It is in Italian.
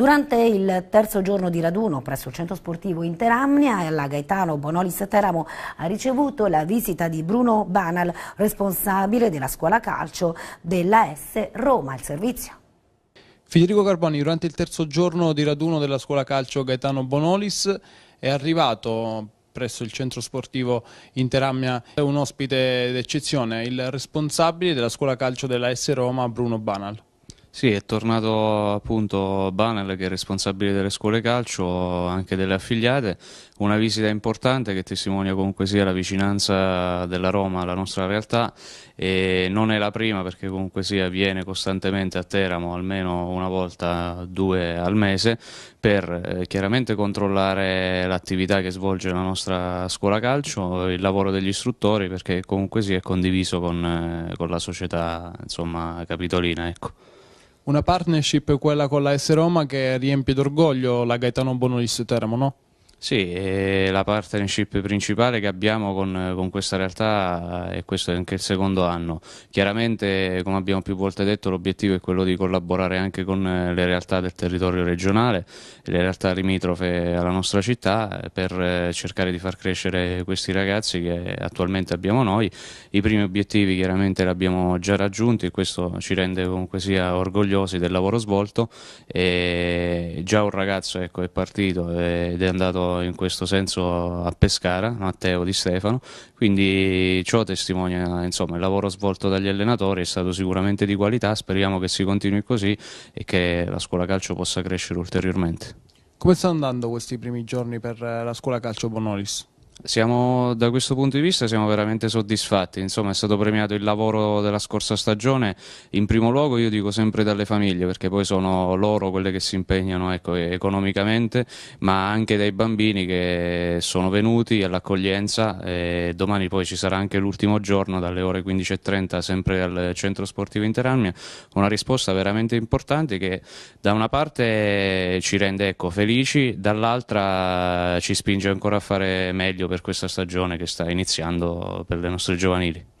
Durante il terzo giorno di raduno presso il centro sportivo Interamnia la Gaetano Bonolis Teramo ha ricevuto la visita di Bruno Banal, responsabile della scuola calcio della S Roma, il servizio. Federico Carboni, durante il terzo giorno di raduno della scuola calcio Gaetano Bonolis è arrivato presso il centro sportivo Interamnia un ospite d'eccezione, il responsabile della scuola calcio della S Roma Bruno Banal. Sì, è tornato appunto Banel che è responsabile delle scuole calcio, anche delle affiliate, una visita importante che testimonia comunque sia la vicinanza della Roma alla nostra realtà e non è la prima perché comunque sia viene costantemente a Teramo almeno una volta, due al mese per eh, chiaramente controllare l'attività che svolge la nostra scuola calcio, il lavoro degli istruttori perché comunque sia condiviso con, eh, con la società insomma, capitolina. Ecco. Una partnership, quella con la S Roma, che riempie d'orgoglio la Gaetano Bonolis Teramo, no? Sì, la partnership principale che abbiamo con, con, questa realtà è eh, questo è anche il secondo anno. Chiaramente, come abbiamo più volte detto, l'obiettivo è quello di collaborare anche con eh, le realtà del territorio regionale, le realtà limitrofe alla nostra città, eh, per cercare di far crescere questi ragazzi che attualmente abbiamo noi. I primi obiettivi chiaramente li abbiamo già raggiunti e questo ci rende comunque sia orgogliosi del lavoro svolto. E già un ragazzo ecco, è partito ed è andato in questo senso a Pescara, Matteo Di Stefano, quindi ciò testimonia insomma, il lavoro svolto dagli allenatori, è stato sicuramente di qualità, speriamo che si continui così e che la scuola calcio possa crescere ulteriormente. Come stanno andando questi primi giorni per eh, la scuola calcio Bonolis? Siamo, da questo punto di vista siamo veramente soddisfatti, insomma è stato premiato il lavoro della scorsa stagione, in primo luogo io dico sempre dalle famiglie perché poi sono loro quelle che si impegnano ecco, economicamente, ma anche dai bambini che sono venuti all'accoglienza domani poi ci sarà anche l'ultimo giorno dalle ore 15.30 sempre al centro sportivo Interamnia, una risposta veramente importante che da una parte ci rende ecco, felici, dall'altra ci spinge ancora a fare meglio per questa stagione che sta iniziando per le nostre giovanili.